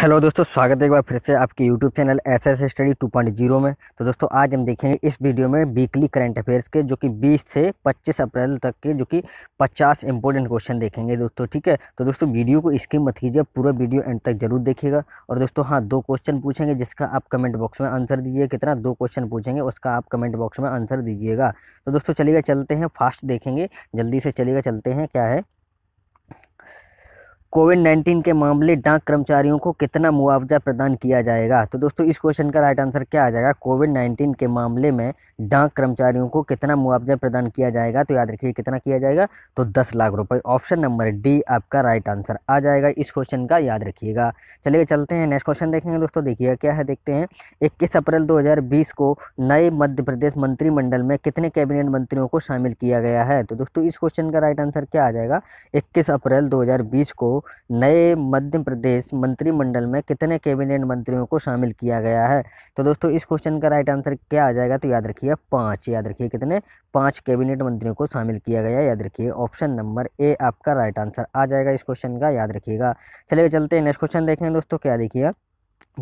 Hello दोस्तों स्वागत है एक बार फिर से आपके YouTube channel S S study two point zero में तो दोस्तों आज हम देखेंगे इस वीडियो में वीकली करंट अफेयर्स के जो कि 20 से 25 अप्रैल तक के जो कि 50 इंपॉर्टेंट क्वेश्चन देखेंगे दोस्तों ठीक है तो दोस्तों वीडियो को इसकी मत कीजिए पूरा वीडियो एंड तक जरूर देखिएगा और दोस्तों हाँ दो क्वेश्चन पूछेंगे जिसका आप कमेंट बॉक्स में आंसर दीजिए कितना दो क्वेश्चन पूछेंगे उसका आप कमेंट बॉक्स में आंसर दीजिएगा तो दोस्तों चलिएगा चलते हैं फास्ट देखेंगे जल्दी से चलिएगा चलते हैं क्या है कोविड नाइन्टीन के मामले डाक कर्मचारियों को कितना मुआवजा प्रदान किया जाएगा तो दोस्तों इस क्वेश्चन का राइट आंसर क्या आ जाएगा कोविड नाइन्टीन के मामले में डाक कर्मचारियों को कितना मुआवजा प्रदान किया जाएगा तो याद रखिए कितना किया जाएगा तो दस लाख रुपए ऑप्शन नंबर डी आपका राइट आंसर आ जाएगा इस क्वेश्चन का याद रखिएगा चलिए चलते हैं नेक्स्ट क्वेश्चन देखेंगे दोस्तों देखिए क्या है देखते हैं इक्कीस अप्रैल दो को नए मध्य प्रदेश मंत्रिमंडल में कितने कैबिनेट मंत्रियों को शामिल किया गया है तो दोस्तों इस क्वेश्चन का राइट आंसर क्या आ जाएगा इक्कीस अप्रैल दो को नए मध्य प्रदेश मंत्रिमंडल में कितने कैबिनेट मंत्रियों को शामिल किया गया है तो दोस्तों इस क्वेश्चन का राइट आंसर क्या आ जाएगा तो याद रखिए पाँच याद रखिए कितने पाँच कैबिनेट मंत्रियों को शामिल किया गया याद रखिए ऑप्शन नंबर ए आपका राइट आंसर आ जाएगा इस क्वेश्चन का याद रखिएगा चलिए चलते हैं नेक्स्ट क्वेश्चन देखें दोस्तों क्या देखिए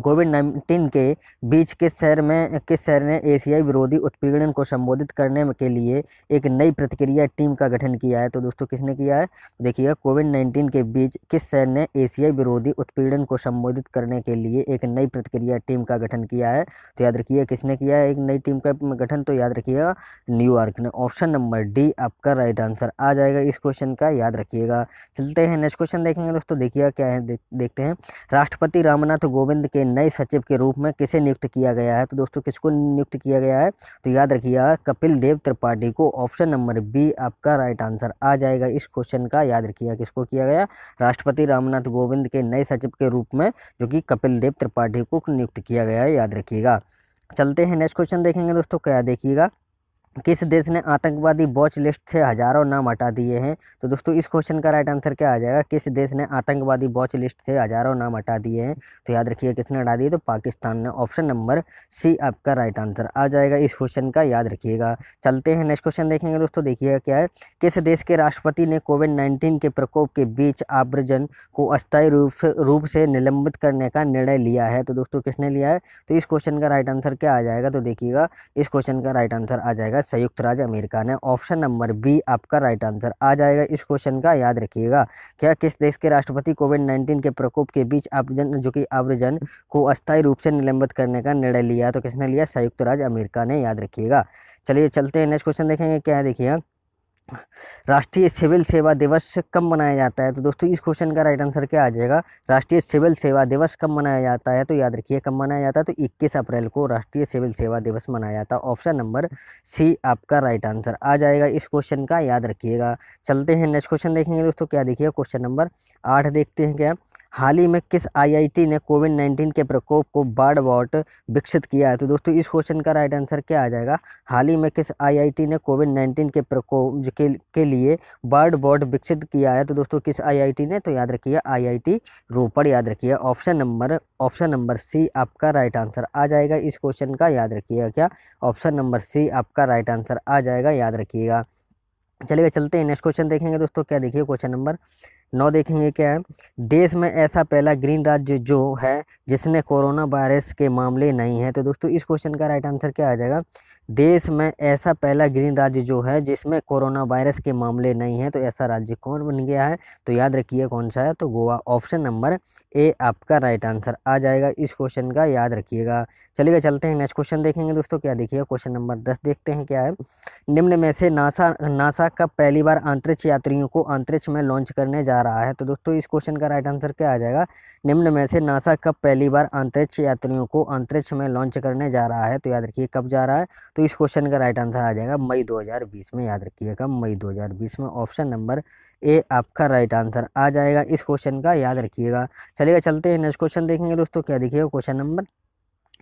कोविड नाइन्टीन के बीच किस शहर में किस शहर ने एशियाई विरोधी उत्पीड़न को संबोधित करने के लिए एक नई प्रतिक्रिया टीम का गठन किया है तो दोस्तों किसने किया है देखिएगा कोविड नाइन्टीन के बीच किस शहर ने एशियाई विरोधी उत्पीड़न को संबोधित करने के लिए एक नई प्रतिक्रिया टीम का गठन किया है तो याद रखिए किसने किया है एक नई टीम का गठन तो याद रखिएगा न्यूयॉर्क ने ऑप्शन नंबर डी आपका राइट आंसर आ जाएगा इस क्वेश्चन का याद रखिएगा चलते हैं नेक्स्ट क्वेश्चन देखेंगे दोस्तों देखिएगा क्या है देखते हैं राष्ट्रपति रामनाथ कोविंद के नए सचिव के रूप में किसे नियुक्त किया गया है तो दोस्तों किसको नियुक्त किया गया है तो याद रखिएगा कपिल देव त्रिपाठी को ऑप्शन नंबर बी आपका राइट आंसर आ जाएगा इस क्वेश्चन का याद रखिएगा किसको किया गया राष्ट्रपति रामनाथ कोविंद के नए सचिव के रूप में जो कि कपिल देव त्रिपाठी को नियुक्त किया गया है याद रखिएगा चलते हैं नेक्स्ट क्वेश्चन देखेंगे दोस्तों क्या देखिएगा किस देश ने आतंकवादी वॉच लिस्ट से हजारों नाम हटा दिए हैं तो दोस्तों इस क्वेश्चन का राइट आंसर क्या आ जाएगा किस देश ने आतंकवादी वॉच लिस्ट से हजारों नाम हटा दिए हैं तो याद रखिए किसने हटा दिए तो पाकिस्तान ने ऑप्शन नंबर सी आपका राइट आंसर आ जाएगा इस क्वेश्चन का याद रखिएगा चलते हैं नेक्स्ट क्वेश्चन देखेंगे दोस्तों देखिए क्या है किस देश के राष्ट्रपति ने कोविड नाइन्टीन के प्रकोप के बीच आव्रजन को अस्थायी रूप से रूप से निलंबित करने का निर्णय लिया है तो दोस्तों किसने लिया है तो इस क्वेश्चन का राइट आंसर क्या आ जाएगा तो देखिएगा इस क्वेश्चन का राइट आंसर आ जाएगा है संयुक्त राज्य अमेरिका ने ऑप्शन नंबर बी आपका राइट आंसर आ जाएगा इस क्वेश्चन का याद रखिएगा क्या किस देश के राष्ट्रपति कोविड नाइन्टीन के प्रकोप के बीच आवजन जो कि आवजन को अस्थायी रूप से निलंबित करने का निर्णय लिया तो किसने लिया संयुक्त राज्य अमेरिका ने याद रखिएगा चलिए चलते हैं नेक्स्ट क्वेश्चन देखेंगे क्या देखिएगा हाँ। राष्ट्रीय सिविल सेवा दिवस कब मनाया जाता है तो दोस्तों इस क्वेश्चन का राइट आंसर क्या आ जाएगा राष्ट्रीय सिविल सेवा दिवस कब मनाया जाता है तो याद रखिए कब मनाया जाता है तो 21 अप्रैल को राष्ट्रीय सिविल सेवा दिवस मनाया जाता है ऑप्शन नंबर सी आपका राइट आंसर आ जाएगा इस क्वेश्चन का याद रखिएगा चलते हैं नेक्स्ट क्वेश्चन देखेंगे दोस्तों क्या देखिए क्वेश्चन नंबर आठ देखते हैं क्या हाल ही में किस आईआईटी ने कोविड नाइन्टीन के प्रकोप को बाढ़ वॉट विकसित किया है तो दोस्तों इस क्वेश्चन का राइट आंसर क्या आ जाएगा हाल ही में किस आईआईटी ने कोविड नाइन्टीन के प्रकोप के, के लिए बाढ़ वॉट विकसित किया है तो दोस्तों किस आईआईटी ने तो याद रखिए आईआईटी रोपड़ याद रखिए option number option number C आपका राइट आंसर आ जाएगा इस क्वेश्चन का याद रखिएगा क्या ऑप्शन नंबर सी आपका राइट आंसर आ जाएगा याद रखिएगा चलिए चलते हैं नेक्स्ट क्वेश्चन देखेंगे दोस्तों क्या देखिए क्वेश्चन नंबर नौ देखेंगे क्या है देश में ऐसा पहला ग्रीन राज्य जो है जिसने कोरोना वायरस के मामले नहीं है तो दोस्तों इस क्वेश्चन का राइट आंसर क्या आ जाएगा देश में ऐसा पहला ग्रीन राज्य जो है जिसमें कोरोना वायरस के मामले नहीं हैं तो ऐसा राज्य कौन बन गया है तो याद रखिए कौन सा है तो गोवा ऑप्शन नंबर ए आपका राइट आंसर आ जाएगा इस क्वेश्चन का याद रखिएगा चलिए चलते हैं नेक्स्ट क्वेश्चन देखेंगे दोस्तों क्या देखिए क्वेश्चन नंबर दस देखते हैं क्या है निम्न में से नासा नासा कब पहली बार अंतरिक्ष यात्रियों को अंतरिक्ष में लॉन्च करने जा रहा है तो दोस्तों इस क्वेश्चन का राइट आंसर क्या आ जाएगा निम्न में से नासा कब पहली बार अंतरिक्ष यात्रियों को अंतरिक्ष में लॉन्च करने जा रहा है तो याद रखिए कब जा रहा है तो इस क्वेश्चन का राइट आंसर आ जाएगा मई 2020 में याद रखिएगा मई 2020 में ऑप्शन नंबर ए आपका राइट आंसर आ जाएगा इस क्वेश्चन का याद रखिएगा चलिएगा चलते हैं नेक्स्ट क्वेश्चन देखेंगे दोस्तों क्या देखिएगा क्वेश्चन नंबर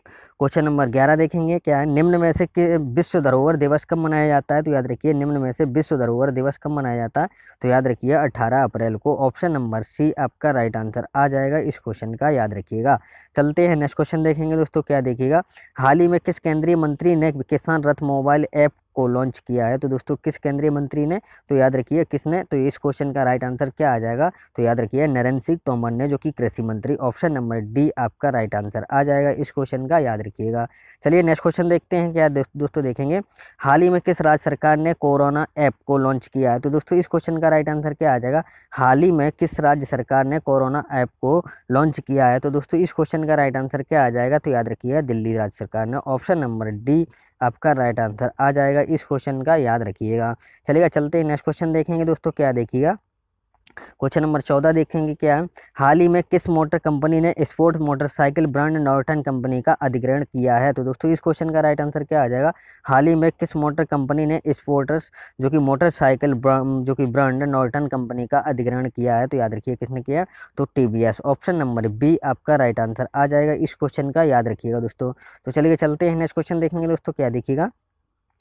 क्वेश्चन नंबर ग्यारह देखेंगे क्या है निम्न में से विश्व धरोहर दिवस कब मनाया जाता है तो याद रखिए निम्न में से विश्व धरोहर दिवस कब मनाया जाता है तो याद रखिए 18 अप्रैल को ऑप्शन नंबर सी आपका राइट आंसर आ जाएगा इस क्वेश्चन का याद रखिएगा चलते हैं नेक्स्ट क्वेश्चन देखेंगे दोस्तों क्या देखिएगा हाल ही में किस केंद्रीय मंत्री ने किसान रथ मोबाइल ऐप को लॉन्च किया है तो दोस्तों किस केंद्रीय मंत्री ने तो याद रखिए किसने तो इस क्वेश्चन का राइट आंसर क्या आ जाएगा तो याद रखिए नरेंद्र सिंह तोमर ने जो कि कृषि मंत्री ऑप्शन नंबर डी आपका राइट आंसर आ जाएगा इस क्वेश्चन का याद रखिएगा चलिए नेक्स्ट क्वेश्चन देखते हैं क्या दोस्तों देखेंगे हाल ही में किस राज्य सरकार ने कोरोना ऐप को लॉन्च किया है तो दोस्तों इस क्वेश्चन का राइट आंसर क्या आ जाएगा हाल ही में किस राज्य सरकार ने कोरोना ऐप को लॉन्च किया है तो दोस्तों इस क्वेश्चन का राइट आंसर क्या आ जाएगा तो याद रखिएगा दिल्ली राज्य सरकार ने ऑप्शन नंबर डी आपका राइट आंसर आ जाएगा इस क्वेश्चन का याद रखिएगा चलिएगा चलते हैं नेक्स्ट क्वेश्चन देखेंगे दोस्तों क्या देखिएगा क्वेश्चन नंबर चौदह देखेंगे क्या है हाल ही में किस मोटर कंपनी ने sport motorcycle brand Norton company का अधिग्रहण किया है तो दोस्तों इस क्वेश्चन का राइट आंसर क्या आ जाएगा हाल ही में किस मोटर कंपनी ने स्पोर्टर्स जो कि मोटरसाइकिल जो कि ब्रांड नॉर्टन कंपनी का अधिग्रहण किया है तो याद रखिए किसने किया तो टी ऑप्शन नंबर बी आपका राइट आंसर आ जाएगा इस क्वेश्चन का याद रखिएगा दोस्तों तो चलिए चलते हैं नेक्स्ट क्वेश्चन देखेंगे दोस्तों क्या देखिएगा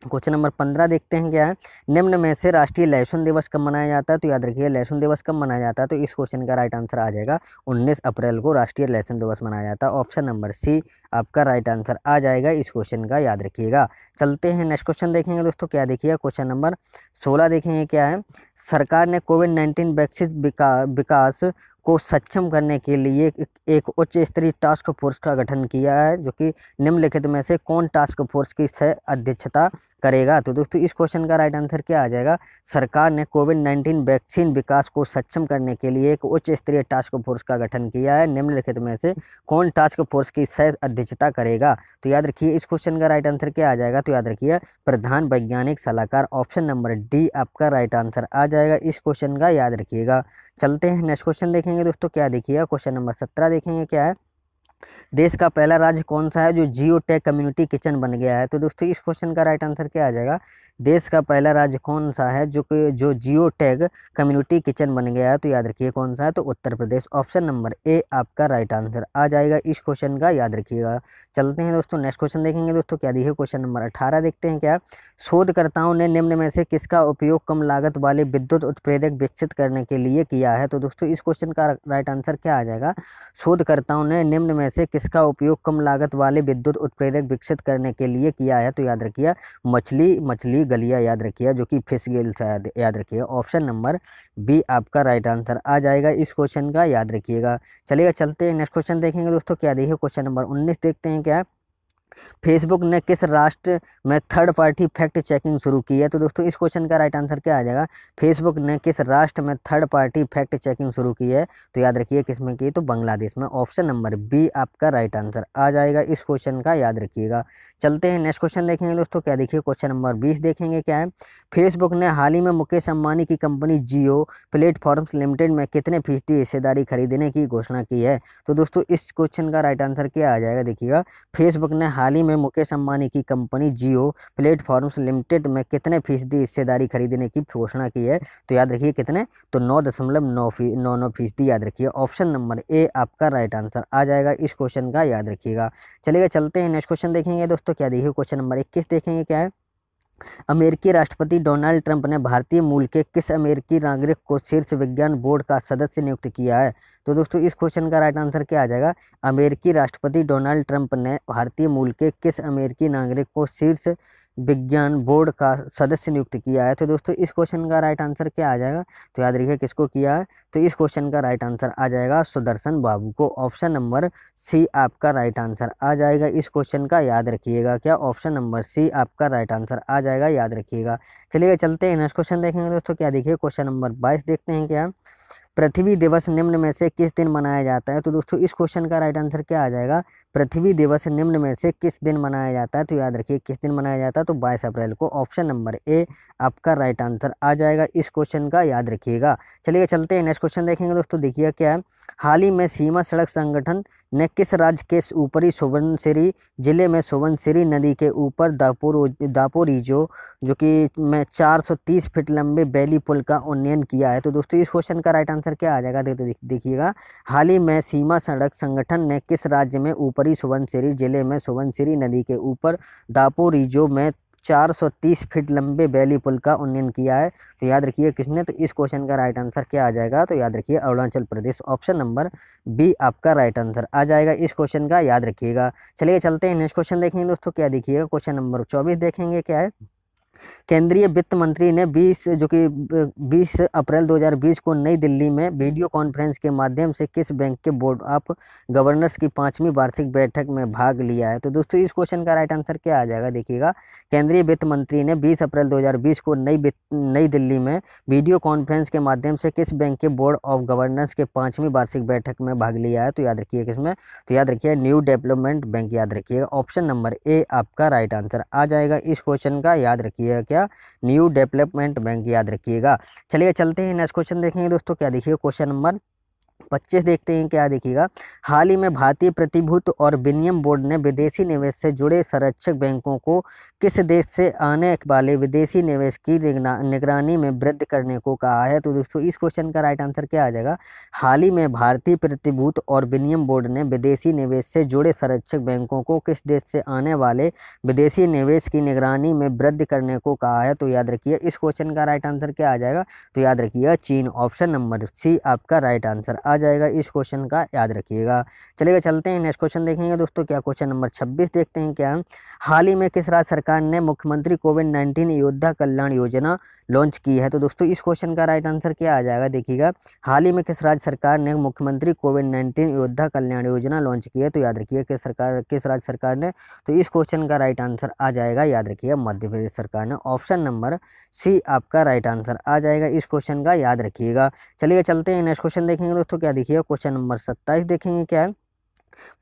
क्वेश्चन नंबर पंद्रह देखते हैं क्या है निम्न में से राष्ट्रीय लहसुन दिवस कब मनाया जाता है तो याद रखिए लहसुन दिवस कब मनाया जाता है तो इस क्वेश्चन का राइट आंसर आ जाएगा 19 अप्रैल को राष्ट्रीय लहसुन दिवस मनाया जाता है ऑप्शन नंबर सी आपका राइट आंसर आ जाएगा इस क्वेश्चन का याद रखिएगा चलते हैं नेक्स्ट क्वेश्चन देखेंगे दोस्तों क्या देखिए क्वेश्चन नंबर सोलह देखेंगे क्या है सरकार ने कोविड नाइन्टीन वैक्सीन विकास को सक्षम करने के लिए एक उच्च स्तरीय टास्क फोर्स का गठन किया है जो कि निम्नलिखित में से कौन टास्क फोर्स की अध्यक्षता करेगा तो दोस्तों इस क्वेश्चन का राइट आंसर क्या आ जाएगा सरकार ने कोविड नाइन्टीन वैक्सीन विकास को सक्षम करने के लिए एक उच्च स्तरीय टास्क फोर्स का गठन किया है निम्नलिखित में से कौन टास्क फोर्स की सह अध्यक्षता करेगा तो याद रखिए इस क्वेश्चन का राइट आंसर क्या आ जाएगा तो याद रखिए प्रधान वैज्ञानिक सलाहकार ऑप्शन नंबर डी आपका राइट आंसर आ जाएगा इस क्वेश्चन का याद रखिएगा चलते हैं नेक्स्ट क्वेश्चन देखेंगे दोस्तों क्या देखिएगा क्वेश्चन नंबर सत्रह देखेंगे क्या है देश का पहला राज्य कौन सा है जो जियो टेक कम्युनिटी किचन बन गया है तो दोस्तों इस क्वेश्चन का राइट आंसर क्या आ जाएगा देश का पहला राज्य कौन सा है जो जो जियो टेक कम्युनिटी किचन बन गया है तो याद रखिए कौन सा है तो उत्तर प्रदेश ऑप्शन नंबर ए आपका राइट आंसर आ जाएगा इस क्वेश्चन का याद रखिएगा चलते हैं दोस्तों नेक्स्ट क्वेश्चन देखेंगे दोस्तों क्या दिए क्वेश्चन नंबर अठारह देखते हैं क्या शोधकर्ताओं ने निम्न में से किसका उपयोग कम लागत वाले विद्युत उत्प्रेरक विकसित करने के लिए किया है तो दोस्तों इस क्वेश्चन का राइट आंसर क्या आ जाएगा शोधकर्ताओं ने निम्न में में से किसका उपयोग कम लागत वाले विद्युत उत्प्रेरक विकसित करने के लिए किया है तो याद रखिए मछली मछली गलिया याद रखिए जो कि फिश गिल्स याद रखिए ऑप्शन नंबर बी आपका राइट आंसर आ जाएगा इस क्वेश्चन का याद रखिएगा चलिएगा चलते हैं नेक्स्ट क्वेश्चन देखेंगे दोस्तों क्या देखिए क्वेश्चन नंबर उन्नीस देखते हैं क्या फेसबुक ने किस राष्ट्र में थर्ड पार्टी फैक्ट चेकिंग शुरू की है तो दोस्तों इस क्वेश्चन का राइट आंसर क्या आ जाएगा फेसबुक ने किस राष्ट्र में थर्ड पार्टी फैक्ट चेकिंग शुरू की है तो याद रखिए किस में की तो बांग्लादेश में ऑप्शन नंबर बी आपका राइट आंसर आ जाएगा इस क्वेश्चन का याद रखिएगा चलते हैं नेक्स्ट क्वेश्चन देखेंगे दोस्तों क्या देखिए क्वेश्चन नंबर बीस देखेंगे क्या है फेसबुक ने हाल ही में मुकेश अंबानी की कंपनी जियो प्लेटफॉर्म्स लिमिटेड में कितने फीसदी हिस्सेदारी खरीदने की घोषणा की है तो दोस्तों इस क्वेश्चन का राइट आंसर क्या आ जाएगा देखिएगा फेसबुक ने हाल हाल ही में मुकेश अंबानी की कंपनी जियो प्लेटफॉर्म्स लिमिटेड में कितने फीसदी हिस्सेदारी खरीदने की घोषणा की है तो याद रखिए कितने तो नौ दशमलव नौ फी नौ नौ फीसदी याद रखिए ऑप्शन नंबर ए आपका राइट आंसर आ जाएगा इस क्वेश्चन का याद रखिएगा चलिएगा चलते हैं नेक्स्ट क्वेश्चन देखेंगे दोस्तों क्या देखिए क्वेश्चन नंबर इक्कीस देखेंगे क्या है अमेरिकी राष्ट्रपति डोनाल्ड ट्रंप ने भारतीय मूल के किस अमेरिकी नागरिक को शीर्ष विज्ञान बोर्ड का सदस्य नियुक्त किया है तो दोस्तों इस क्वेश्चन का राइट आंसर क्या आ जाएगा अमेरिकी राष्ट्रपति डोनाल्ड ट्रंप ने भारतीय मूल के किस अमेरिकी नागरिक को शीर्ष विज्ञान बोर्ड का सदस्य नियुक्त किया है तो दोस्तों इस क्वेश्चन का राइट आंसर क्या आ जाएगा तो याद रखिए किसको किया है तो इस क्वेश्चन का राइट आंसर आ जाएगा सुदर्शन बाबू को ऑप्शन नंबर सी आपका राइट आंसर आ जाएगा इस क्वेश्चन का याद रखिएगा क्या ऑप्शन नंबर सी आपका राइट आंसर आ जाएगा याद रखिएगा चलिए चलते हैं नेक्स्ट क्वेश्चन देखेंगे दोस्तों क्या देखिए क्वेश्चन नंबर बाईस देखते हैं क्या पृथ्वी दिवस निम्न में से किस दिन मनाया जाता है तो दोस्तों इस क्वेश्चन का राइट आंसर क्या आ जाएगा पृथ्वी दिवस निम्न में से किस दिन मनाया जाता है तो याद रखिए किस दिन मनाया जाता है तो बाईस अप्रैल को ऑप्शन नंबर ए आपका राइट आंसर आ जाएगा इस क्वेश्चन का याद रखिएगा चलिए चलते हैं नेक्स्ट क्वेश्चन देखेंगे दोस्तों देखिए क्या है हाल ही में सीमा सड़क संगठन ने किस राज्य के ऊपरी सुवर्णसिरी जिले में सुवर्णसिरी नदी के ऊपर दापोर दापोरिजो जो कि सौ 430 फीट लंबे बेली पुल का उन्नयन किया है तो दोस्तों इस क्वेश्चन का राइट आंसर क्या आ जाएगा देखिएगा हाल ही में सीमा सड़क संगठन ने किस राज्य में ऊपरी ऊपरी सुबनसिरी जिले में सुबनसिरी नदी के ऊपर दापोरिजो में 430 फीट लंबे बैली पुल का उन्नयन किया है तो याद रखिए किसने तो इस क्वेश्चन का राइट आंसर क्या आ जाएगा तो याद रखिए Arunachal Pradesh option number B आपका राइट आंसर आ जाएगा इस क्वेश्चन का याद रखिएगा चलिए चलते हैं नेक्स्ट क्वेश्चन देखेंगे दोस्तों क्या देखिएगा क्वेश्चन नंबर चौबीस देखेंगे क्या है केंद्रीय वित्त मंत्री ने 20 जो कि 20 अप्रैल 2020 को नई दिल्ली में वीडियो कॉन्फ्रेंस के माध्यम से किस बैंक के बोर्ड ऑफ गवर्नर्स की पांचवी वार्षिक बैठक में भाग लिया है तो दोस्तों इस क्वेश्चन का राइट आंसर क्या आ जाएगा देखिएगा केंद्रीय वित्त मंत्री ने 20 अप्रैल 2020 को नई नई दिल्ली में वीडियो कॉन्फ्रेंस के माध्यम से किस बैंक के बोर्ड ऑफ गवर्नर्स के पाँचवीं वार्षिक बैठक में भाग लिया है तो याद रखिए किसमें तो याद रखिए न्यू डेवलपमेंट बैंक याद रखिएगा ऑप्शन नंबर ए आपका राइट आंसर आ जाएगा इस क्वेश्चन का याद रखिए है क्या न्यू डेवलपमेंट बैंक याद रखिएगा चलिए चलते हैं नेक्स्ट क्वेश्चन देखेंगे दोस्तों क्या देखिए क्वेश्चन नंबर पच्चीस देखते हैं क्या देखिएगा हाल ही में भारतीय प्रतिभूति और विनियम बोर्ड ने विदेशी निवेश से जुड़े संरक्षक बैंकों को किस देश से आने वाले विदेशी निवेश की निगरानी में वृद्धि करने को कहा है तो दोस्तों इस क्वेश्चन का राइट आंसर क्या आ जाएगा हाल ही में भारतीय प्रतिभूति और विनियम बोर्ड ने विदेशी निवेश से जुड़े संरक्षक बैंकों को किस देश से आने वाले विदेशी निवेश की निगरानी में वृद्धि करने को कहा है तो याद रखिए इस क्वेश्चन का राइट आंसर क्या आ जाएगा तो याद रखिए चीन ऑप्शन नंबर सी आपका राइट आंसर आ जाएगा इस क्वेश्चन का याद रखिएगा चलिएगा चलते हैं नेक्स्ट क्वेश्चन देखेंगे दोस्तों क्या क्वेश्चन नंबर छब्बीस देखते हैं क्या हाल ही में किस राज्य सरकार ने मुख्यमंत्री कोविड नाइन्टीन योद्धा कल्याण योजना लॉन्च की है तो दोस्तों इस क्वेश्चन का राइट आंसर क्या आ जाएगा देखिएगा हाल ही में किस राज्य सरकार ने मुख्यमंत्री कोविड नाइन्टीन योद्धा कल्याण योजना लॉन्च की है तो याद रखिए किस सरकार किस राज्य सरकार ने तो इस क्वेश्चन का राइट आंसर आ जाएगा याद रखिए मध्य प्रदेश सरकार ने ऑप्शन नंबर सी आपका राइट आंसर आ जाएगा इस क्वेश्चन का याद रखिएगा चलिए चलते हैं नेक्स्ट क्वेश्चन देखेंगे दोस्तों क्या देखिए क्वेश्चन नंबर सत्ताईस देखेंगे क्या है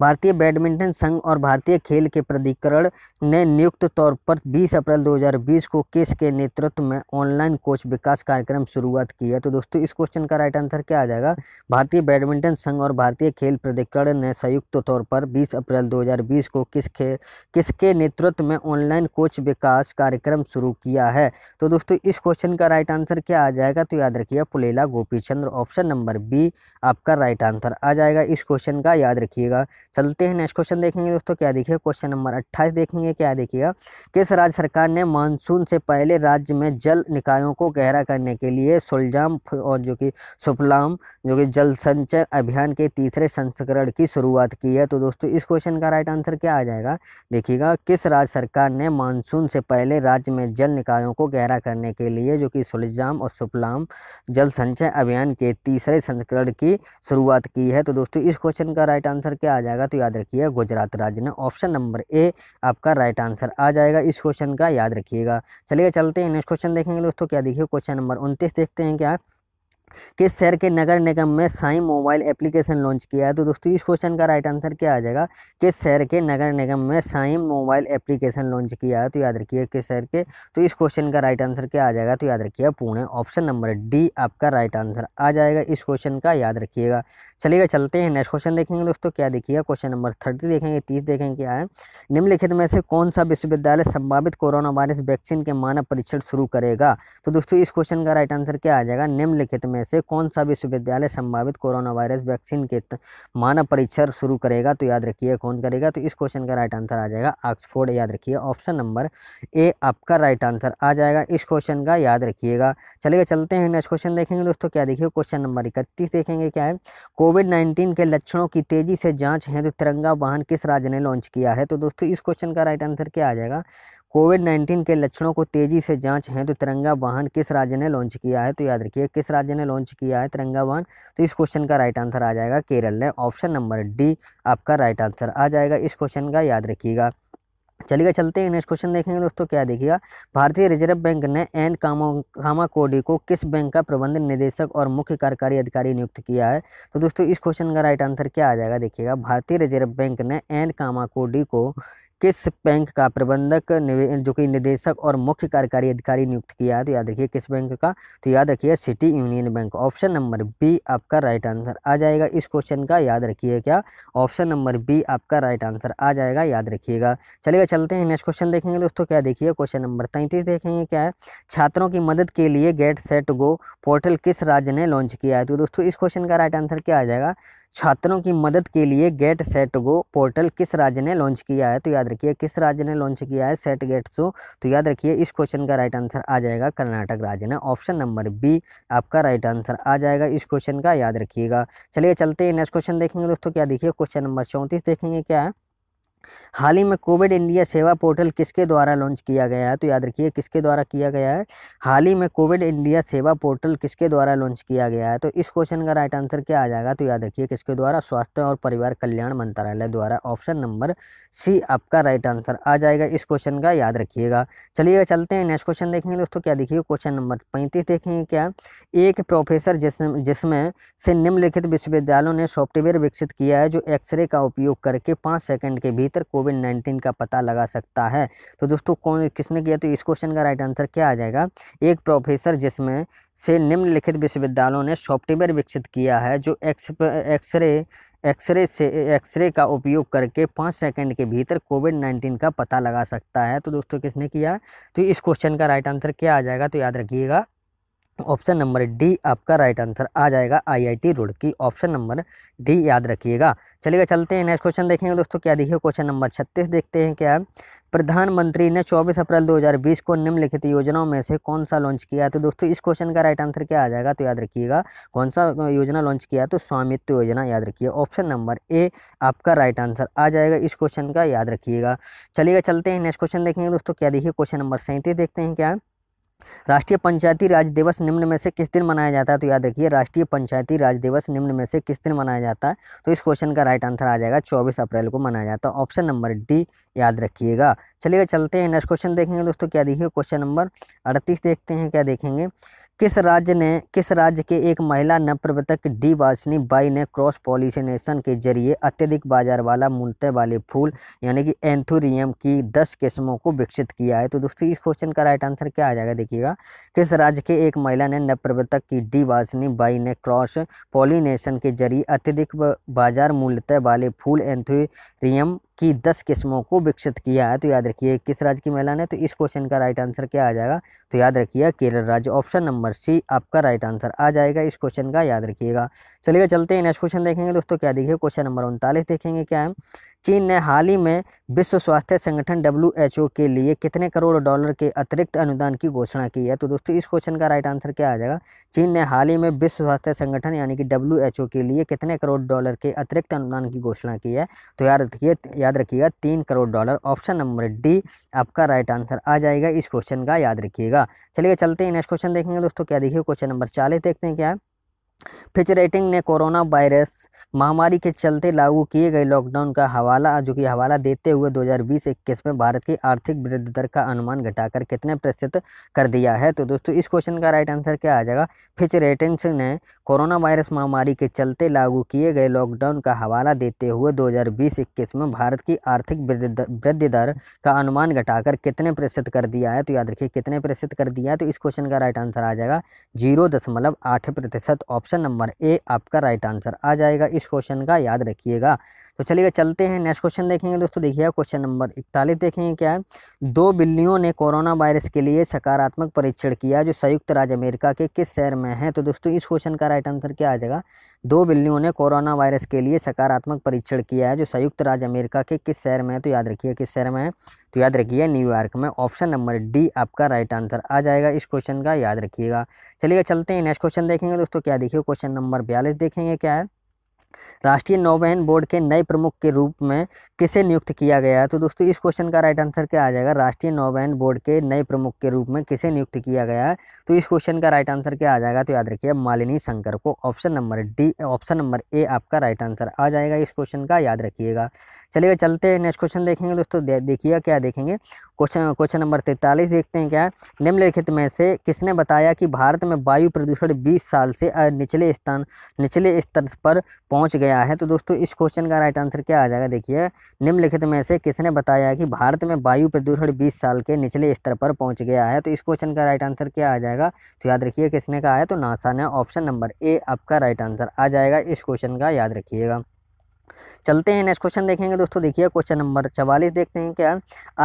भारतीय बैडमिंटन संघ और भारतीय खेल के प्राधिकरण ने नियुक्त तौर पर 20 अप्रैल 2020 को किस के नेतृत्व में ऑनलाइन कोच विकास कार्यक्रम शुरुआत की है तो दोस्तों इस क्वेश्चन का राइट आंसर क्या आ जाएगा भारतीय बैडमिंटन संघ और भारतीय खेल प्राधिकरण ने संयुक्त तौर पर बीस अप्रैल 2020 को किस खे किसके नेतृत्व में ऑनलाइन कोच विकास कार्यक्रम शुरू किया है तो दोस्तों इस क्वेश्चन का राइट आंसर क्या आ जाएगा तो याद रखिए Pullela Gopi Chandra option number B आपका राइट आंसर आ जाएगा इस क्वेश्चन का याद रखिएगा जाएगा चलते हैं नेक्स्ट क्वेश्चन देखेंगे दोस्तों क्या देखिएगा क्वेश्चन नंबर अट्ठाईस देखेंगे क्या देखिएगा किस राज्य सरकार ने मानसून से पहले राज्य में जल निकायों को गहरा करने के लिए सुलजाम और जो कि सुफलाम जो कि जल संचय अभियान के तीसरे संस्करण की शुरुआत की है तो दोस्तों इस क्वेश्चन का राइट आंसर क्या आ जाएगा देखिएगा किस राज्य सरकार ने मानसून से पहले राज्य में जल निकायों को गहरा करने के लिए जो कि सुलजाम और सुफलाम जल संचय अभियान के तीसरे संस्करण की शुरुआत की है तो दोस्तों इस क्वेश्चन का राइट आंसर क्या आ जाएगा तो याद रखिएगा गुजरात राज्य ने ऑप्शन नंबर ए आपका राइट आंसर आ जाएगा इस क्वेश्चन का याद रखिएगा चलिए चलते हैं नेक्स्ट क्वेश्चन देखेंगे दोस्तों क्या देखिए क्वेश्चन नंबर उनतीस देखते हैं क्या किस शहर के नगर निगम में साई मोबाइल एप्लीकेशन लॉन्च किया है तो दोस्तों इस क्वेश्चन का राइट आंसर क्या आ जाएगा किस शहर के नगर निगम में साई मोबाइल एप्लीकेशन लॉन्च किया है तो याद रखिए किस शहर के तो इस क्वेश्चन का राइट आंसर क्या आ जाएगा तो याद रखिए पुणे ऑप्शन नंबर डी आपका राइट आंसर आ जाएगा इस क्वेश्चन का याद रखिएगा चलिएगा चलते हैं नेक्स्ट क्वेश्चन देखेंगे दोस्तों क्या देखिएगा क्वेश्चन नंबर थर्टी देखेंगे तीस देखेंगे क्या है निम्नलिखित में से कौन सा विश्वविद्यालय संभावित कोरोना वायरस वैक्सीन के मानव परीक्षण शुरू करेगा तो दोस्तों इस क्वेश्चन का राइट आंसर क्या आ जाएगा निम्नलिखित में से कौन सा विश्वविद्यालय संभावित कोरोना वायरस वैक्सीन के मानव परीक्षण शुरू करेगा तो याद रखिए कौन करेगा तो इस क्वेश्चन का राइट आंसर आ जाएगा ऑक्सफोर्ड याद रखिए ऑप्शन नंबर ए आपका राइट आंसर आ जाएगा इस क्वेश्चन का याद रखिएगा चलिए चलते हैं नेक्स्ट क्वेश्चन देखेंगे दोस्तों क्या देखिए क्वेश्चन नंबर इकतीस देखेंगे क्या है कोविड 19 के लक्षणों की तेज़ी से जांच है तो तिरंगा वाहन किस राज्य ने लॉन्च किया है तो दोस्तों इस क्वेश्चन का राइट आंसर क्या आ जाएगा कोविड 19 के लक्षणों को तेज़ी से जांच है तो तिरंगा वाहन किस राज्य ने लॉन्च किया है तो याद रखिए किस राज्य ने लॉन्च किया है तिरंगा वाहन तो इस क्वेश्चन का राइट आंसर आ जाएगा केरल ने ऑप्शन नंबर डी आपका राइट आंसर आ जाएगा इस क्वेश्चन का याद रखिएगा चलिए चलते हैं नेक्स्ट क्वेश्चन देखेंगे दोस्तों क्या देखिएगा भारतीय रिजर्व बैंक ने एन कामा कामा कोडी को किस बैंक का प्रबंध निदेशक और मुख्य कार्यकारी अधिकारी नियुक्त किया है तो दोस्तों इस क्वेश्चन का राइट आंसर क्या आ जाएगा देखिएगा भारतीय रिजर्व बैंक ने एन कामा कोडी को किस बैंक का प्रबंधक जो कि निदेशक और मुख्य कार्यकारी अधिकारी नियुक्त किया है तो याद रखिए किस बैंक का तो याद रखिए City Union Bank option number B आपका राइट आंसर आ जाएगा इस क्वेश्चन का याद रखिए क्या ऑप्शन नंबर बी आपका राइट आंसर आ जाएगा याद रखिएगा चलेगा चलते हैं नेक्स्ट क्वेश्चन देखेंगे दोस्तों क्या देखिए क्वेश्चन नंबर तैंतीस देखेंगे क्या है छात्रों की मदद के लिए गेट सेट गो पोर्टल किस राज्य ने लॉन्च किया है तो दोस्तों इस क्वेश्चन का राइट आंसर क्या आ जाएगा छात्रों की मदद के लिए गेट सेट गो पोर्टल किस राज्य ने लॉन्च किया है तो याद रखिए किस राज्य ने लॉन्च किया है सेट गेट सो तो याद रखिए इस क्वेश्चन का राइट आंसर आ जाएगा कर्नाटक राज्य ने ऑप्शन नंबर बी आपका राइट आंसर आ जाएगा इस क्वेश्चन का याद रखिएगा चलिए चलते हैं नेक्स्ट क्वेश्चन देखेंगे दोस्तों क्या देखिए क्वेश्चन नंबर चौंतीस देखेंगे क्या है हाल ही में कोविड इंडिया सेवा पोर्टल किसके द्वारा लॉन्च किया गया है तो याद रखिए किसके द्वारा किया गया है हाल ही में कोविड इंडिया सेवा पोर्टल किसके द्वारा लॉन्च किया गया है तो इस क्वेश्चन का राइट आंसर क्या आ जाएगा तो याद रखिए किसके द्वारा स्वास्थ्य और परिवार कल्याण मंत्रालय द्वारा ऑप्शन नंबर सी आपका राइट आंसर आ जाएगा इस क्वेश्चन का याद रखिएगा चलिए चलते हैं नेक्स्ट क्वेश्चन देखेंगे दोस्तों क्या देखिए क्वेश्चन नंबर पैंतीस देखेंगे क्या एक प्रोफेसर जिसमें से निम्नलिखित विश्वविद्यालयों ने सॉफ्टवेयर विकसित किया है जो एक्सरे का उपयोग करके पाँच सेकेंड के भीतर भीतर कोविड नाइन्टीन का पता लगा सकता है तो दोस्तों कौन किसने किया तो इस क्वेश्चन का राइट आंसर क्या आ जाएगा एक प्रोफेसर जिसमें से निम्नलिखित विश्वविद्यालयों ने सॉफ्टवेयर विकसित किया है जो एक्स एक्सरे एक्सरे से एक्सरे का उपयोग करके पाँच सेकंड के भीतर कोविड नाइन्टीन का पता लगा सकता है तो दोस्तों किसने किया तो इस क्वेश्चन का राइट आंसर क्या आ जाएगा तो याद रखिएगा ऑप्शन नंबर डी आपका राइट आंसर आ जाएगा IIT I Roorkee option number D याद रखिएगा चलिए चलते हैं नेक्स्ट क्वेश्चन देखेंगे दोस्तों क्या देखिए क्वेश्चन नंबर छत्तीस देखते हैं क्या प्रधानमंत्री ने 24 अप्रैल 2020 को निम्नलिखित योजनाओं में से कौन सा लॉन्च किया तो दोस्तों इस क्वेश्चन का राइट आंसर क्या आ जाएगा तो याद रखिएगा कौन सा योजना लॉन्च किया तो स्वामित्व योजना याद रखिए ऑप्शन नंबर ए आपका राइट आंसर आ जाएगा इस क्वेश्चन का याद रखिएगा चलिएगा चलते हैं नेक्स्ट क्वेश्चन देखेंगे दोस्तों क्या देखिए क्वेश्चन नंबर सैंतीस देखते हैं क्या राष्ट्रीय पंचायती राज दिवस निम्न में से किस दिन मनाया जाता है तो याद रखिए राष्ट्रीय पंचायती राज दिवस निम्न में से किस दिन मनाया जाता है तो इस क्वेश्चन का राइट आंसर आ जाएगा 24 अप्रैल को मनाया जाता है ऑप्शन नंबर डी याद रखिएगा चलिएगा चलते हैं नेक्स्ट क्वेश्चन देखेंगे दोस्तों क्या देखिए क्वेश्चन नंबर अड़तीस देखते हैं क्या देखेंगे किस राज्य ने किस राज्य के एक महिला न प्रवर्तक डी वासनी बाई ने क्रॉस पॉलिसिनेशन के जरिए अत्यधिक बाजार वाला मूलते वाले फूल यानी कि एंथुरियम की दस किस्मों को विकसित किया है तो दोस्तों इस क्वेश्चन का राइट आंसर क्या आ जाएगा देखिएगा किस राज्य के एक महिला ने न प्रवर्तक की डी वासनी बाई ने क्रॉस पॉलिनेशन के जरिए अत्यधिक बाजार मूलते वाले फूल एंथुरियम की दस किस्मों को विकसित किया है तो याद रखिए किस राज्य की महिला ने तो इस क्वेश्चन का राइट आंसर क्या आ जाएगा तो याद रखिएगा केरल राज्य ऑप्शन नंबर सी आपका राइट आंसर आ जाएगा इस क्वेश्चन का याद रखिएगा चलिए चलते हैं नेक्स्ट क्वेश्चन देखेंगे दोस्तों क्या देखिए क्वेश्चन नंबर उनतालीस देखेंगे क्या है चीन ने हाल ही में विश्व स्वास्थ्य संगठन डब्ल्यू के लिए कितने करोड़ डॉलर के अतिरिक्त अनुदान की घोषणा की है तो दोस्तों इस क्वेश्चन का राइट आंसर क्या आ जाएगा चीन ने हाल ही में विश्व स्वास्थ्य संगठन यानी कि डब्ल्यू के लिए कितने करोड़ डॉलर के अतिरिक्त अनुदान की घोषणा की है तो याद रखिए याद रखिएगा तीन crore dollar option number D आपका राइट आंसर आ जाएगा इस क्वेश्चन का याद रखिएगा चलिए चलते हैं नेक्स्ट क्वेश्चन देखेंगे दोस्तों क्या देखिए क्वेश्चन नंबर चालीस देखते हैं क्या है फिच रेटिंग ने कोरोना वायरस महामारी के चलते लागू किए गए लॉकडाउन का हवाला जो कि हवाला देते हुए 2020-21 में भारत की आर्थिक वृद्धि दर का अनुमान घटाकर कितने प्रतिशत कर दिया है तो दोस्तों इस क्वेश्चन का राइट आंसर क्या आ जाएगा फिच रेटिंग्स ने कोरोना वायरस महामारी के चलते लागू किए गए लॉकडाउन का हवाला देते हुए दो हज़ार में भारत की आर्थिक वृद्धि दर का अनुमान घटाकर कितने प्रतिशत कर दिया है तो याद रखिए कितने प्रतिशत कर दिया है तो इस क्वेश्चन का राइट आंसर आ जाएगा जीरो दशमलव आठ प्रतिशत ऑप्शन ऑप्शन नंबर ए आपका राइट आंसर आ जाएगा इस क्वेश्चन का याद रखिएगा तो चलिए चलते हैं नेक्स्ट क्वेश्चन देखेंगे दोस्तों देखिए क्वेश्चन नंबर इकतालीस देखेंगे क्या है दो बिल्लियों ने कोरोना वायरस के लिए सकारात्मक परीक्षण किया जो संयुक्त राज्य अमेरिका के किस शहर में है तो दोस्तों इस क्वेश्चन का राइट आंसर क्या आ जाएगा दो बिल्लियों ने कोरोना वायरस के लिए सकारात्मक परीक्षण किया है जो संयुक्त राज्य अमेरिका के किस शहर में है तो याद रखिए किस शहर में है तो याद रखिए न्यूयॉर्क में ऑप्शन नंबर डी आपका राइट आंसर आ जाएगा इस क्वेश्चन का याद रखिएगा चलिए चलते हैं नेक्स्ट क्वेश्चन देखेंगे दोस्तों क्या देखिए क्वेश्चन नंबर बयालीस देखेंगे क्या है राष्ट्रीय नौवहन बोर्ड के नए प्रमुख के रूप में किसे नियुक्त किया गया है तो दोस्तों इस क्वेश्चन का राइट आंसर क्या आ जाएगा राष्ट्रीय नौवहन बोर्ड के नए प्रमुख के रूप में किसे नियुक्त किया गया है तो इस क्वेश्चन का राइट आंसर क्या आ जाएगा तो याद रखिए मालिनी शंकर को option number D option number A आपका राइट आंसर आ जाएगा इस क्वेश्चन का याद रखिएगा चलिए चलते हैं नेक्स्ट क्वेश्चन देखेंगे दोस्तों देखिए क्या देखेंगे क्वेश्चन क्वेश्चन नंबर तैंतालीस देखते हैं क्या निम्नलिखित में से किसने बताया कि भारत में वायु प्रदूषण बीस साल से निचले स्थान निचले स्तर पर पहुँच पहुंच गया है तो दोस्तों इस क्वेश्चन का राइट आंसर क्या आ जाएगा देखिए निम्नलिखित में से किसने बताया कि भारत में वायु प्रदूषण 20 साल के निचले स्तर पर पहुंच गया है तो इस क्वेश्चन का राइट आंसर क्या आ जाएगा तो याद रखिए किसने कहा है तो नासा ने ऑप्शन नंबर ए आपका राइट आंसर आ जाएगा इस क्वेश्चन का याद रखिएगा चलते हैं नेक्स्ट क्वेश्चन देखेंगे दोस्तों देखिए क्वेश्चन नंबर चवालीस देखते हैं क्या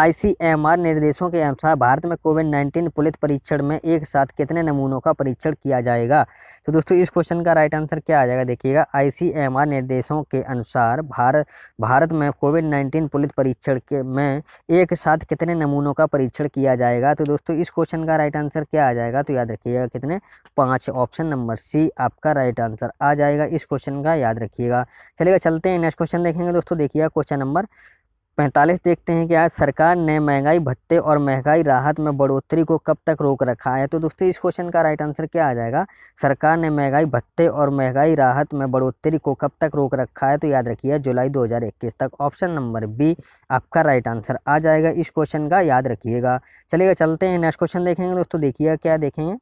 आईसीएमआर निर्देशों के अनुसार भारत में कोविड नाइन्टीन पुलिस परीक्षण में एक साथ कितने नमूनों का परीक्षण किया जाएगा तो दोस्तों इस क्वेश्चन का राइट आंसर क्या आ जाएगा देखिएगा आईसीएमआर निर्देशों के अनुसार भारत भारत में कोविड नाइन्टीन पुलिस परीक्षण के में एक साथ कितने नमूनों का परीक्षण किया जाएगा तो दोस्तों इस क्वेश्चन का राइट आंसर क्या आ जाएगा तो याद रखिएगा कितने पाँच ऑप्शन नंबर सी आपका राइट आंसर आ जाएगा इस क्वेश्चन का याद रखिएगा चलेगा चलते हैं नेक्स्ट क्वेश्चन देखेंगे दोस्तों देखिएगा क्वेश्चन नंबर पैंतालीस देखते हैं कि आज सरकार ने महंगाई भत्ते और महंगाई राहत में बढ़ोतरी को कब तक रोक रखा है तो दोस्तों इस क्वेश्चन का राइट आंसर क्या आ जाएगा सरकार ने महंगाई भत्ते और महंगाई राहत में बढ़ोतरी को कब तक रोक रखा है तो याद रखिए जुलाई 2021 तक ऑप्शन नंबर बी आपका राइट आंसर आ जाएगा इस क्वेश्चन का याद रखिएगा चलिएगा चलते हैं नेक्स्ट क्वेश्चन देखेंगे दोस्तों देखिएगा क्या देखेंगे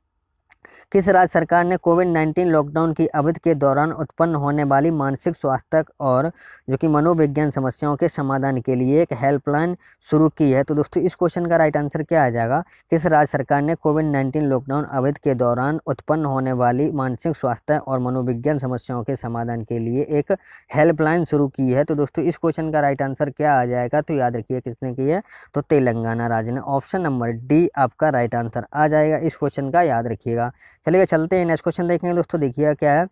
किस राज्य सरकार ने कोविड 19 लॉकडाउन की अवधि के दौरान उत्पन्न होने वाली मानसिक स्वास्थ्य और जो कि मनोविज्ञान समस्याओं के समाधान के लिए एक हेल्पलाइन शुरू की है तो दोस्तों इस क्वेश्चन का राइट आंसर क्या आ जाएगा किस राज्य सरकार ने कोविड नाइन्टीन लॉकडाउन अवधि के दौरान उत्पन्न होने वाली मानसिक स्वास्थ्य और मनोविज्ञान समस्याओं के समाधान के लिए एक हेल्पलाइन शुरू की है तो दोस्तों इस क्वेश्चन का राइट आंसर क्या आ जाएगा तो याद रखिए किसने की है तो तेलंगाना राज्य ने ऑप्शन नंबर डी आपका राइट आंसर आ जाएगा इस क्वेश्चन का याद रखिएगा होगा चलिए चलते हैं नेक्स्ट क्वेश्चन देखेंगे दोस्तों देखिए क्या है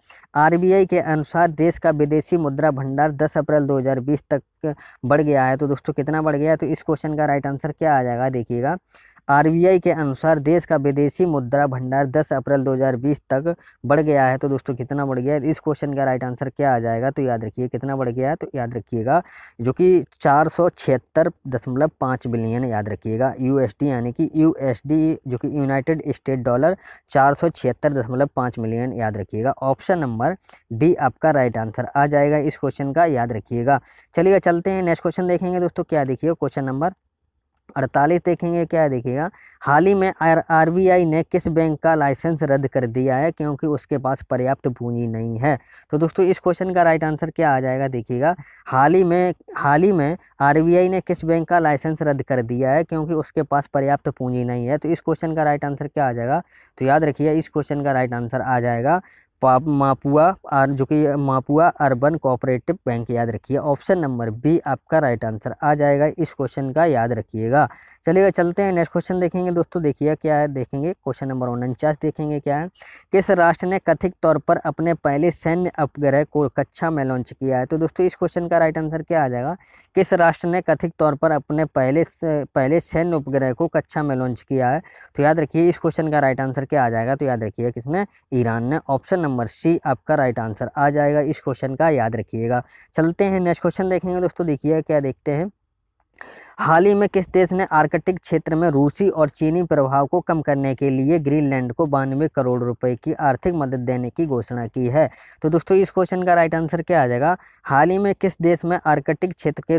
आरबीआई के अनुसार देश का विदेशी मुद्रा भंडार 10 अप्रैल 2020 तक बढ़ गया है तो दोस्तों कितना बढ़ गया है तो इस क्वेश्चन का राइट आंसर क्या आ जाएगा देखिएगा आरबीआई के अनुसार देश का विदेशी मुद्रा भंडार 10 अप्रैल 2020 तक बढ़ गया है तो दोस्तों कितना बढ़ गया है इस क्वेश्चन का राइट आंसर क्या आ जाएगा तो याद रखिए कितना बढ़ गया है तो याद रखिएगा जो कि चार बिलियन याद रखिएगा यू यानी कि यू जो कि यूनाइटेड स्टेट डॉलर चार मिलियन याद रखिएगा ऑप्शन नंबर डी आपका राइट आंसर आ जाएगा इस क्वेश्चन का याद रखिएगा चलिएगा चलते हैं नेक्स्ट क्वेश्चन देखेंगे दोस्तों क्या देखिए क्वेश्चन नंबर अड़तालीस देखेंगे क्या देखिएगा हाल ही में आर ने किस बैंक का लाइसेंस रद्द कर दिया है क्योंकि उसके पास पर्याप्त पूंजी नहीं है तो दोस्तों इस क्वेश्चन का राइट आंसर क्या आ जाएगा देखिएगा हाल ही में हाल ही में आर ने किस बैंक का लाइसेंस रद्द कर दिया है क्योंकि उसके पास पर्याप्त पूंजी नहीं है तो इस क्वेश्चन का राइट आंसर क्या आ जाएगा तो याद रखिए इस क्वेश्चन का राइट आंसर आ जाएगा मापुआ आर जो कि मापुआ अर्बन कोऑपरेटिव बैंक याद रखिए ऑप्शन नंबर बी आपका राइट आंसर आ जाएगा इस क्वेश्चन का याद रखिएगा चलिएगा चलते हैं नेक्स्ट क्वेश्चन देखेंगे दोस्तों देखिए क्या है देखेंगे क्वेश्चन नंबर उनचास देखेंगे क्या है किस राष्ट्र ने कथित तौर पर अपने पहले सैन्य अपग्रह को कक्षा में लॉन्च किया है तो दोस्तों इस क्वेश्चन का राइट आंसर क्या आ जाएगा किस राष्ट्र ने कथित तौर पर अपने पहले पहले सैन्य उपग्रह को कक्षा में लॉन्च किया है तो याद रखिए इस क्वेश्चन का राइट आंसर क्या आ जाएगा तो याद रखिए किसने ईरान ने ऑप्शन नंबर सी आपका राइट आंसर आ जाएगा इस क्वेश्चन का याद रखिएगा चलते हैं नेक्स्ट क्वेश्चन देखेंगे दोस्तों देखिए क्या देखते हैं हाल ही में किस देश ने आर्कटिक क्षेत्र में रूसी और चीनी प्रभाव को कम करने के लिए ग्रीनलैंड को बानवे करोड़ रुपए की आर्थिक मदद देने की घोषणा की है तो दोस्तों इस क्वेश्चन का राइट आंसर क्या आ जाएगा हाल ही में किस देश में आर्कटिक क्षेत्र के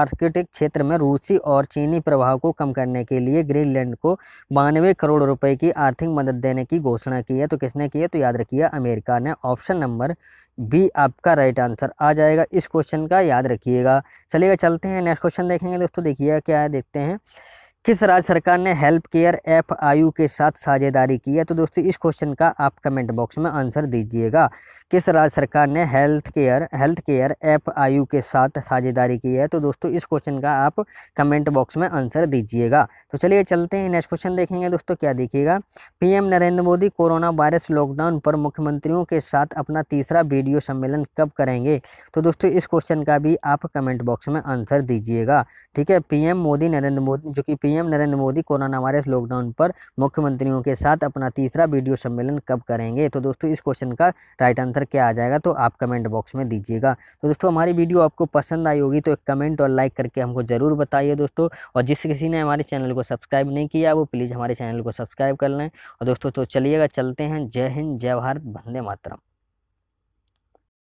आर्कटिक क्षेत्र में रूसी और चीनी प्रभाव को कम करने के लिए ग्रीनलैंड को बानवे करोड़ रुपये की आर्थिक मदद देने की घोषणा की है तो किसने की है तो याद रखिए अमेरिका ने ऑप्शन नंबर बी आपका राइट आंसर आ जाएगा इस क्वेश्चन का याद रखिएगा चलिएगा चलते हैं नेक्स्ट क्वेश्चन देखेंगे दोस्तों देखिए क्या है देखते हैं किस राज्य सरकार ने हेल्प केयर एफ आयु के साथ साझेदारी की है तो दोस्तों इस क्वेश्चन का आप कमेंट बॉक्स में आंसर दीजिएगा किस राज्य सरकार ने health care health care app आयु के साथ साझेदारी की है तो दोस्तों इस क्वेश्चन का आप कमेंट बॉक्स में आंसर दीजिएगा तो चलिए चलते हैं नेक्स्ट क्वेश्चन देखेंगे दोस्तों क्या देखिएगा PM Narendra Modi corona virus lockdown पर मुख्यमंत्रियों के साथ अपना तीसरा वीडियो सम्मेलन कब करेंगे तो दोस्तों इस क्वेश्चन का भी आप कमेंट बॉक्स में आंसर दीजिएगा ठीक है पीएम मोदी नरेंद्र मोदी जो कि PM Narendra Modi corona virus lockdown पर मुख्यमंत्रियों के साथ अपना तीसरा वीडियो सम्मेलन कब करेंगे तो दोस्तों इस क्वेश्चन का राइट आंसर आंसर क्या आ जाएगा तो आप कमेंट बॉक्स में दीजिएगा तो दोस्तों हमारी वीडियो आपको पसंद आई होगी तो एक कमेंट और लाइक करके हमको ज़रूर बताइए दोस्तों और जिस किसी ने हमारे चैनल को सब्सक्राइब नहीं किया वो प्लीज़ हमारे चैनल को सब्सक्राइब कर लें और दोस्तों तो चलिएगा चलते हैं जय हिंद जय भारत वंदे मातरम